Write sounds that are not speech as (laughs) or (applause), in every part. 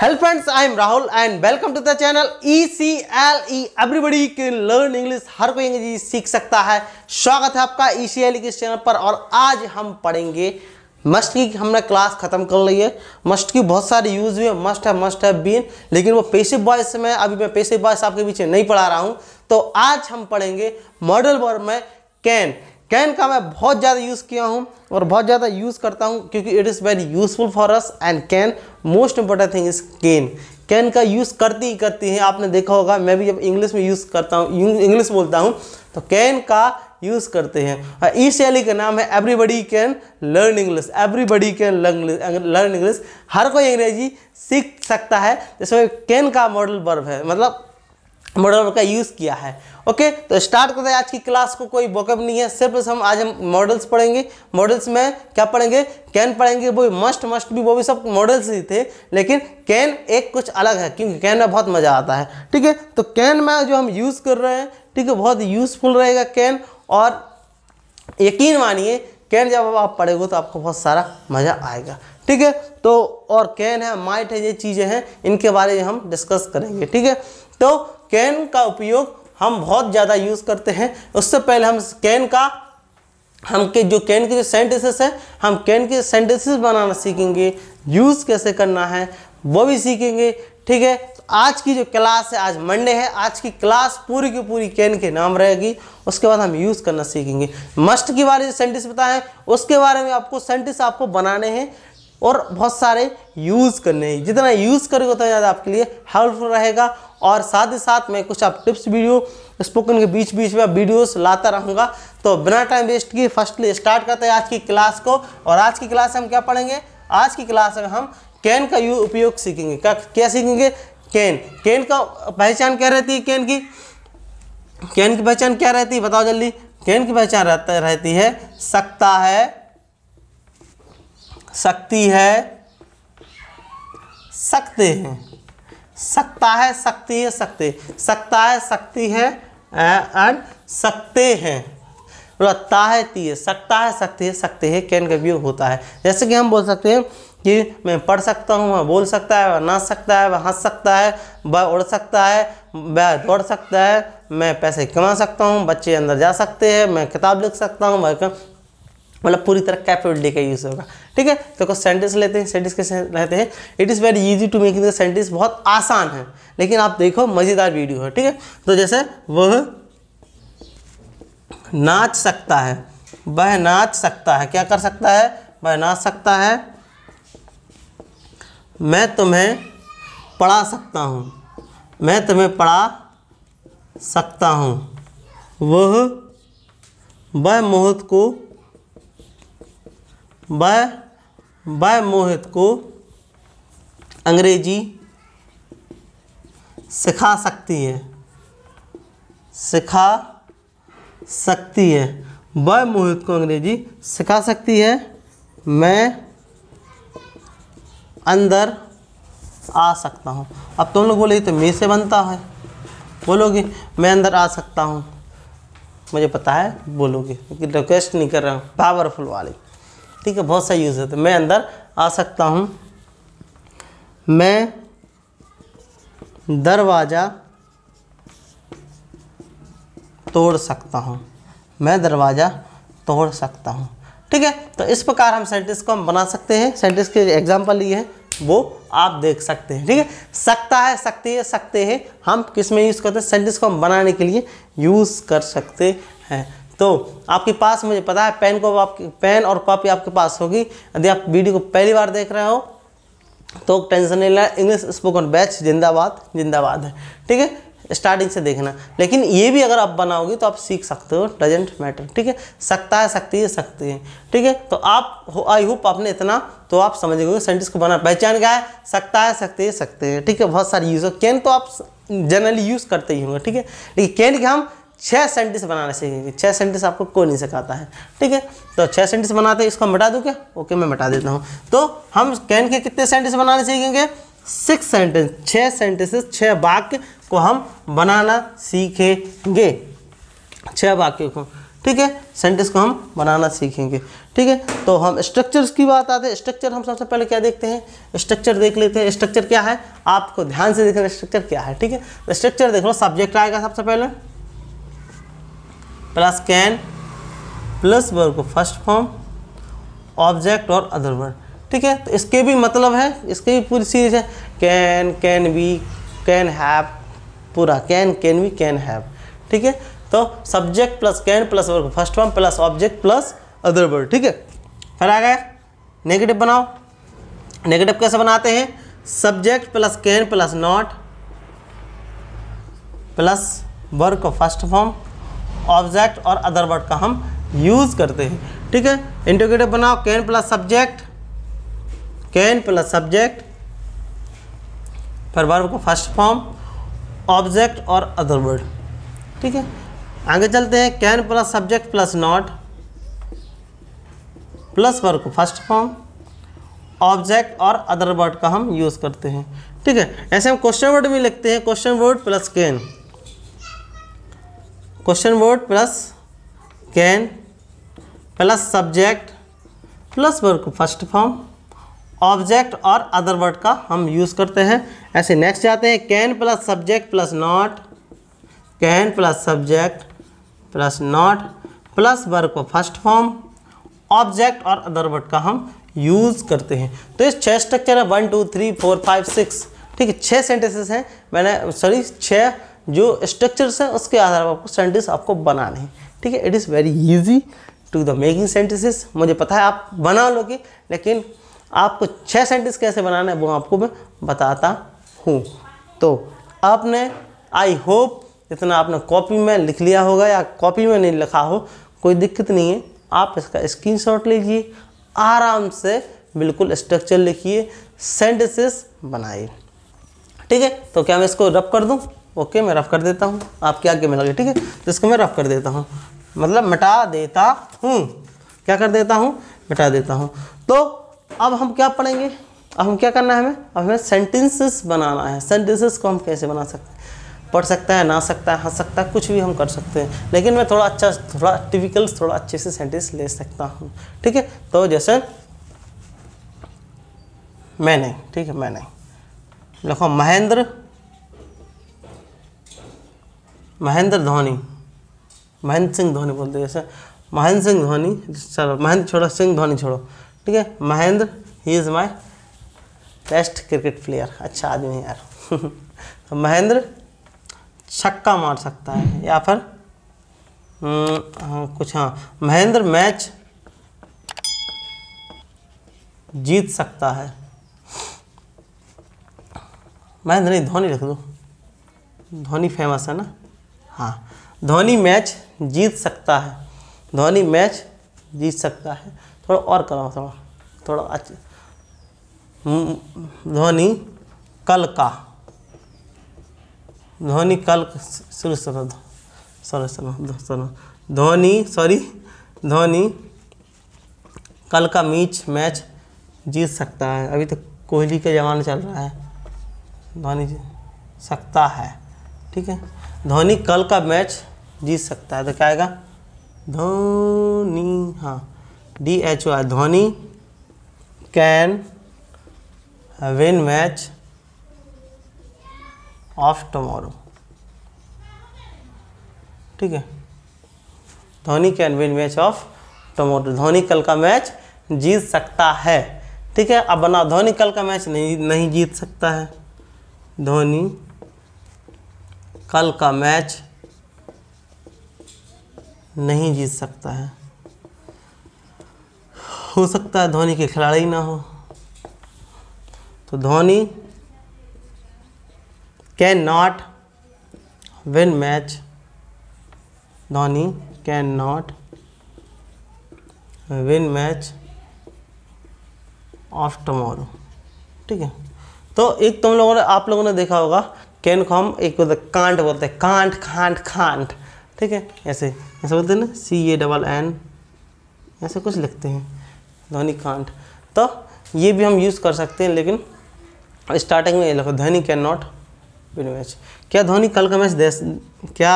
hello friends I am Rahul and welcome to the channel E C L E everybody can learn English हर कोई अंग्रेजी सीख सकता है स्वागत है आपका ई सी एल ई के चैनल पर और आज हम पढ़ेंगे मस्ट की हमने क्लास ख़त्म कर ली है मस्ट की बहुत सारे यूज हुए मस्ट है मस्ट है बीन लेकिन वो पेसिव बॉयस से अभी मैं पेसिव बॉयस आपके पीछे नहीं पढ़ा रहा हूँ तो आज हम पढ़ेंगे मॉडल वर्ब में कैन कैन का मैं बहुत ज़्यादा यूज़ किया हूँ और बहुत ज़्यादा यूज़ करता हूँ क्योंकि it is very useful for us and can most important thing is can can का यूज़ करती ही करती हैं आपने देखा होगा मैं भी जब इंग्लिश में यूज़ करता हूँ इंग्लिश बोलता हूँ तो कैन का यूज़ करते हैं और इस शैली का नाम है everybody can learn English everybody can learn English हर कोई अंग्रेजी सीख सकता है जिसमें कैन का मॉडल वर्ब है मतलब मॉडल का यूज़ किया है ओके तो स्टार्ट करते हैं आज की क्लास को कोई बॉकअप नहीं है सिर्फ हम आज हम मॉडल्स पढ़ेंगे मॉडल्स में क्या पढ़ेंगे कैन पढ़ेंगे वो मस्ट मस्ट भी वो भी सब मॉडल्स ही थे लेकिन कैन एक कुछ अलग है क्योंकि कैन में बहुत मज़ा आता है ठीक है तो कैन में जो हम यूज़ कर रहे हैं ठीक है बहुत यूज़फुल रहेगा कैन और यकीन मानिए कैन जब आप पढ़ेगे तो आपको बहुत सारा मज़ा आएगा ठीक है तो और कैन है माइट है ये चीज़ें हैं इनके बारे में हम डिस्कस करेंगे ठीक है तो कैन का उपयोग हम बहुत ज़्यादा यूज़ करते हैं उससे पहले हम कैन का हम के जो कैन के जो सेंटेसिस हैं हम कैन के सेंटेसिस बनाना सीखेंगे यूज़ कैसे करना है वो भी सीखेंगे ठीक है तो आज की जो क्लास है आज मंडे है आज की क्लास पूरी की पूरी कैन के नाम रहेगी उसके बाद हम यूज़ करना सीखेंगे मस्ट के बारे में सेंटेंस बताएं उसके बारे में आपको सेंटेंस आपको बनाने हैं और बहुत सारे यूज़ करने हैं जितना यूज़ करोगे उतना ज़्यादा आपके लिए हेल्पफुल रहेगा और साथ ही साथ मैं कुछ आप टिप्स वीडियो स्पोकन के बीच बीच में वीडियोस लाता रहूँगा तो बिना टाइम वेस्ट किए फर्स्टली स्टार्ट करते हैं आज की क्लास को और आज की क्लास हम क्या पढ़ेंगे आज की क्लास में हम कैन का यू उपयोग सीखेंगे क्या क्या सीखेंगे कैन कैन का पहचान क्या रहती है कैन की कैन की पहचान क्या रहती है बताओ जल्दी कैन की पहचान रहती है सकता है सकती है सकते हैं सकता है सकती है सकते सकता है सकती है एंड सकते हैं रत्ता है ती है सकता है सकती है सकते हैं कैन का होता है जैसे कि हम बोल सकते हैं कि मैं पढ़ सकता हूँ वह बोल सकता है वह नाच सकता है वह हंस सकता है वह उड़ सकता है वह दौड़ सकता है मैं पैसे कमा सकता हूँ बच्चे अंदर जा सकते हैं मैं किताब लिख सकता हूँ वह मतलब पूरी तरह कैपेबिलिटी का यूज़ होगा ठीक है तो सेंटेंस लेते हैं सेंटेंस कैसे रहते हैं it is very easy to making the sentence बहुत आसान है लेकिन आप देखो मज़ेदार वीडियो है ठीक है तो जैसे वह नाच सकता है वह नाच सकता है क्या कर सकता है वह नाच सकता है मैं तुम्हें पढ़ा सकता हूँ मैं तुम्हें पढ़ा सकता हूँ वह वह मुहूर्त को बाय मोहित को अंग्रेजी सिखा सकती है सिखा सकती है वह मोहित को अंग्रेजी सिखा सकती है मैं अंदर आ सकता हूँ अब तुम तो लोग बोले तो मे से बनता है बोलोगे मैं अंदर आ सकता हूँ मुझे पता है बोलोगे लेकिन रिक्वेस्ट नहीं कर रहा हूँ पावरफुल वाली ठीक है बहुत सही यूज़ है तो मैं अंदर आ सकता हूँ मैं दरवाज़ा तोड़ सकता हूँ मैं दरवाज़ा तोड़ सकता हूँ ठीक है तो इस प्रकार हम सेंटेंस को हम बना सकते हैं सेंटेंस के एग्जाम्पल ये है वो आप देख सकते हैं ठीक है सकता है सकती है सकते हैं हम किस में यूज़ करते हैं सेंटेंस को हम बनाने के लिए यूज़ कर सकते हैं तो आपके पास मुझे पता है पेन को आपकी पेन और कॉपी आपके पास होगी यदि आप वीडियो को पहली बार देख रहे हो तो टेंशन नहीं लेना इंग्लिश स्पोकन बैच जिंदाबाद जिंदाबाद है ठीक है स्टार्टिंग से देखना लेकिन ये भी अगर आप बनाओगे तो आप सीख सकते हो डजेंट मैटर ठीक है सकता है सकती है सकती है ठीक है तो आप हो आई होप आपने इतना तो आप समझ गए सेंटेंस को बना पहचान क्या है सकता है सकती है सकते हैं ठीक है बहुत सारे यूज़ हो कैन तो आप जनरली यूज़ करते ही होंगे ठीक है लेकिन कैन के हम छः सेंटेंस बनाना सीखेंगे छः सेंटेंस आपको कोई नहीं सिखाता है ठीक है तो छः सेंटेंस बनाते हैं इसको मिटा दूँ क्या ओके मैं मिटा देता हूँ तो हम कैन के कितने सेंटेंस बनाने सीखेंगे सिक्स सेंटेंस छः सेंटेंसेस छः वाक्य को हम बनाना सीखेंगे छः वाक्य को ठीक है सेंटेंस को हम बनाना सीखेंगे ठीक है तो हम स्ट्रक्चर्स की बात आते हैं स्ट्रक्चर हम सबसे पहले क्या देखते हैं स्ट्रक्चर देख लेते हैं स्ट्रक्चर क्या है आपको ध्यान से देखना स्ट्रक्चर क्या है ठीक है स्ट्रक्चर तो देख लो सब्जेक्ट आएगा सबसे पहले प्लस कैन प्लस वर्ग को फर्स्ट फॉर्म ऑब्जेक्ट और अदर वर्ड ठीक है तो इसके भी मतलब है इसके भी पूरी सीरीज है can can be can have पूरा can can be can have ठीक है तो subject plus can plus verb first form plus object plus other word ठीक है फिर आ गया नेगेटिव बनाओ नेगेटिव कैसे बनाते हैं subject plus can plus not plus verb first form object और अदर वर्ड का हम यूज़ करते हैं ठीक है इंटोगेटिव बनाओ can plus subject can plus subject फिर वर्ब का फर्स्ट फॉर्म ऑब्जेक्ट और अदर वर्ड ठीक है आगे चलते हैं can plus subject plus not plus verb का फर्स्ट फॉर्म ऑब्जेक्ट और अदर वर्ड का हम यूज़ करते हैं ठीक है ऐसे हम क्वेश्चन वर्ड भी लिखते हैं question word plus can question word plus can plus subject plus verb first form object और अदर वर्ड का हम यूज़ करते हैं ऐसे नेक्स्ट जाते हैं can plus subject plus not can plus subject plus not plus verb को first form object और अदर वर्ड का हम यूज़ करते हैं तो इस छः स्ट्रक्चर है one two three four five six ठीक है छः सेंटेंसेस हैं मैंने सॉरी छः जो स्ट्रक्चर्स हैं उसके आधार पर आपको सेंटेंस आपको बनाने हैं ठीक है it is very easy to the making sentences मुझे पता है आप बना लोगे लेकिन आपको छः सेंटेंस कैसे बनाना है वो आपको मैं बताता हूँ तो आपने आई होप इतना आपने कॉपी में लिख लिया होगा या कॉपी में नहीं लिखा हो कोई दिक्कत नहीं है आप इसका शॉट लीजिए आराम से बिल्कुल स्ट्रक्चर लिखिए सेंटेंसेस बनाइए ठीक है तो क्या मैं इसको रब कर दूँ ओके मैं रफ़ कर देता हूँ आपके आगे मिला गया ठीक है तो इसको मैं रफ़ कर देता हूँ मतलब मिटा देता हूँ क्या कर देता हूँ मिटा देता हूँ तो अब हम क्या पढ़ेंगे अब हम क्या करना है हमें अब हमें सेंटेंसेस बनाना है सेंटेंसेस को हम कैसे बना सकते हैं पढ़ सकता है ना सकता है हंस सकता है कुछ भी हम कर सकते हैं लेकिन मैं थोड़ा अच्छा थोड़ा टिपिकल थोड़ा अच्छे से सेंटेंस ले सकता हूँ ठीक है तो जैसे मैं नहीं ठीक है मैं नहीं लिखो महेंद्र महेंद्र धोनी महेंद्र सिंह धोनी बोलते हैं जैसे महेंद्र सिंह धोनी चलो महेंद्र छोड़ो सिंह धोनी छोड़ो ठीक है Mahendra he is my best cricket player अच्छा आदमी है यार (laughs) तो महेंद्र छक्का मार सकता है या फिर हम्म, हाँ, कुछ हाँ महेंद्र मैच जीत सकता है महेंद्र नहीं धोनी रख दो धोनी फेमस है ना हाँ धोनी मैच जीत सकता है धोनी मैच जीत सकता है थोड़ा और करो थोड़ा थोड़ा अच्छा धोनी कल का धोनी कल शुरू सुनो सॉरी सुनो सुनो धोनी सॉरी धोनी कल का मीच मैच जीत सकता है अभी तो कोहली का जमाना चल रहा है धोनी सकता है ठीक है धोनी कल का मैच जीत सकता है तो क्या आएगा धोनी हाँ D H O R Dhoni can win match of tomorrow ठीक है Dhoni can win match of tomorrow Dhoni कल का मैच जीत सकता है ठीक है अब बना धोनी कल का मैच नहीं नहीं जीत सकता है धोनी कल का मैच नहीं जीत सकता है हो सकता है धोनी के खिलाड़ी ना हो तो Dhoni can not win match Dhoni can not win match of tomorrow ठीक है तो एक तुम लोगों ने आप लोगों ने देखा होगा कैन को हम एक बोलते हैं कांट बोलते हैं कांट खांट खांट ठीक है ऐसे ऐसे बोलते हैं ना सी ए डबल एन ऐसे कुछ लिखते हैं ध्वनि कांट तो ये भी हम यूज़ कर सकते हैं लेकिन स्टार्टिंग में ये लिखो ध्वनि कैन नॉट विन मैच क्या धोनी कल का मैच देश क्या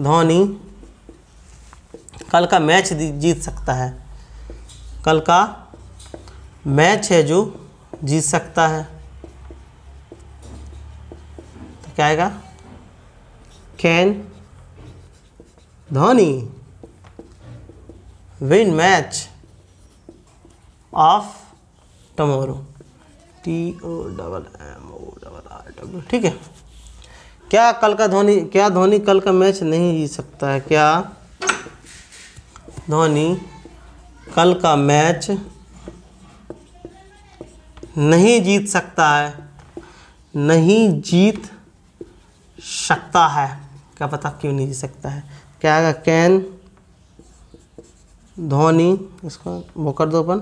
धोनी कल का मैच जीत सकता है कल का मैच है जो जीत सकता है क्या आएगा can Dhoni win match of tomorrow T O double M O double R W ठीक है क्या कल का धोनी क्या धोनी कल का मैच नहीं जीत सकता है क्या धोनी कल का मैच नहीं जीत सकता है नहीं जीत सकता है क्या पता क्यों नहीं जी सकता है क्या आएगा कैन धोनी इसको वो कर दो अपन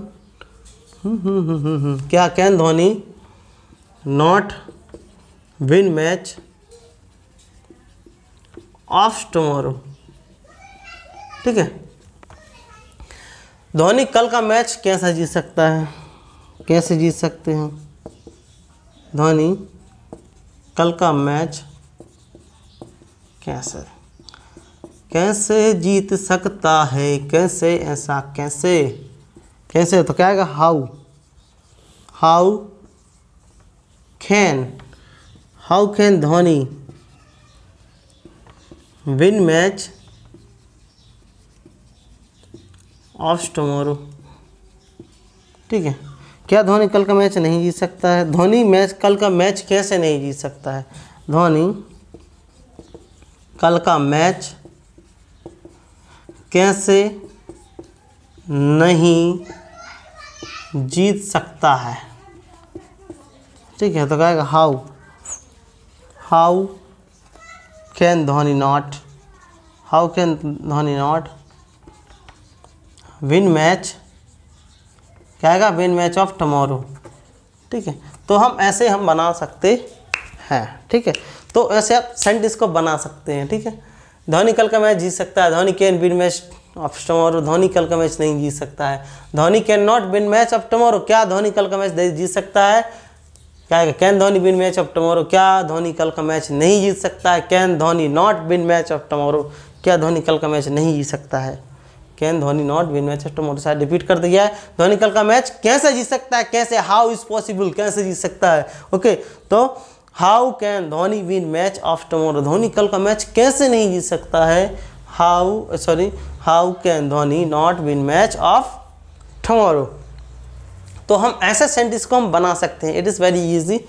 हम्म, हम्म, हम्म, क्या can Dhoni not win match of tomorrow ठीक है धोनी कल का मैच कैसे जीत सकता है कैसे जीत सकते हैं धोनी कल का मैच कैसे कैसे जीत सकता है कैसे ऐसा कैसे कैसे तो क्या आएगा how how can how can Dhoni win match of tomorrow ठीक है क्या धोनी कल का मैच नहीं जीत सकता है धोनी मैच कल का मैच कैसे नहीं जीत सकता है धोनी कल का मैच कैसे नहीं जीत सकता है ठीक है तो कहेगा how how can Dhoni not how can Dhoni not win match कहेगा विन मैच ऑफ टमोरो ठीक है तो हम ऐसे हम बना सकते हैं ठीक है तो ऐसे आप सेंटेंस को बना सकते हैं ठीक है धोनी कल का मैच जीत सकता है Dhoni can win match of tomorrow Dhoni कल का मैच नहीं जीत सकता है Dhoni can not win match of tomorrow क्या धोनी कल का मैच जीत सकता है क्या can Dhoni win match of tomorrow क्या धोनी कल का मैच नहीं जीत सकता है can Dhoni not win match of tomorrow क्या धोनी कल का मैच नहीं जीत सकता है can Dhoni not win match tomorrow शायद रिपीट कर दिया है धोनी कल का मैच कैसे जीत सकता है कैसे हाउ इज पॉसिबल कैसे जीत सकता है ओके okay, तो how can Dhoni win match of tomorrow Dhoni कल का मैच कैसे नहीं जीत सकता है how sorry how can Dhoni not win match of tomorrow तो हम ऐसे सेंटेंस को हम बना सकते हैं इट इज़ वेरी इजी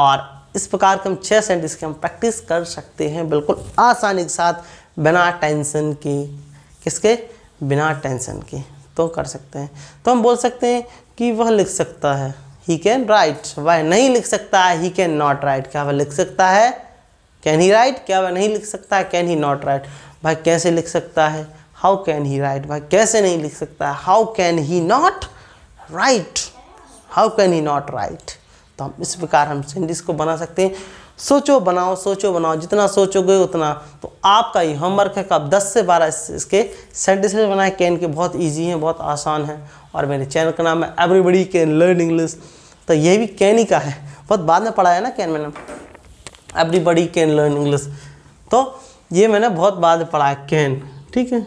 और इस प्रकार के हम छः सेंटेंस के हम प्रैक्टिस कर सकते हैं बिल्कुल आसानी के साथ बिना टेंशन के किसके बिना टेंशन के तो कर सकते हैं तो हम बोल सकते हैं कि वह लिख सकता है ही कैन राइट वह नहीं लिख सकता है ही कैन नॉट राइट क्या वह लिख सकता है कैन ही राइट क्या वह नहीं लिख सकता है कैन ही नॉट राइट भाई कैसे लिख सकता है हाउ कैन ही राइट भाई कैसे नहीं लिख सकता है how can he not write how can he not write तो हम इस प्रकार हम सेंटेंस को बना सकते हैं सोचो बनाओ सोचो बनाओ जितना सोचोगे उतना तो आपका ही होमवर्क है कब 10 से 12 इसके सेंटेंस बनाए कैन के बहुत इजी हैं बहुत आसान है और मेरे चैनल का नाम है एवरीबडी कैन लर्न इंग्लिश तो ये भी कैन ही का है बहुत बाद में पढ़ाया ना कैन मैंने एवरीबडी कैन लर्न इंग्लिश तो ये मैंने बहुत बाद में पढ़ाया कैन ठीक है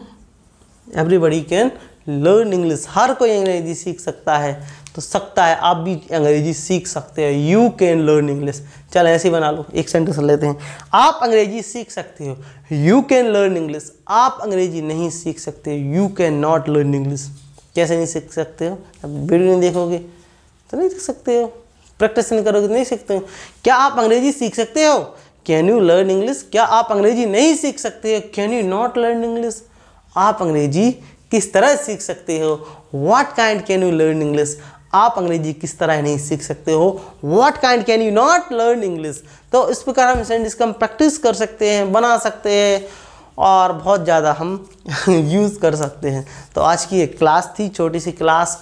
एवरीबडी कैन लर्न इंग्लिश हर कोई अंग्रेजी सीख सकता है तो सकता है आप भी अंग्रेजी सीख सकते हैं यू कैन लर्न इंग्लिश चल ऐसे ही बना लो एक सेंटेंस लेते हैं आप अंग्रेजी सीख सकते हो यू कैन लर्न इंग्लिश आप अंग्रेजी नहीं सीख सकते you can not learn English कैसे नहीं सीख सकते हो अब वीडियो नहीं देखोगे तो नहीं सीख सकते हो प्रैक्टिस नहीं करोगे तो नहीं सीखते हो क्या आप अंग्रेजी सीख सकते हो कैन यू लर्न इंग्लिश क्या आप अंग्रेजी नहीं सीख सकते हो can you not learn English आप अंग्रेजी किस तरह सीख सकते हो what kind can you learn English आप अंग्रेजी किस तरह नहीं सीख सकते हो what kind can you not learn English तो इस प्रकार हम सेंटेंस का हम प्रैक्टिस कर सकते हैं बना सकते हैं और बहुत ज़्यादा हम यूज़ (laughs) कर सकते हैं तो आज की एक क्लास थी छोटी सी क्लास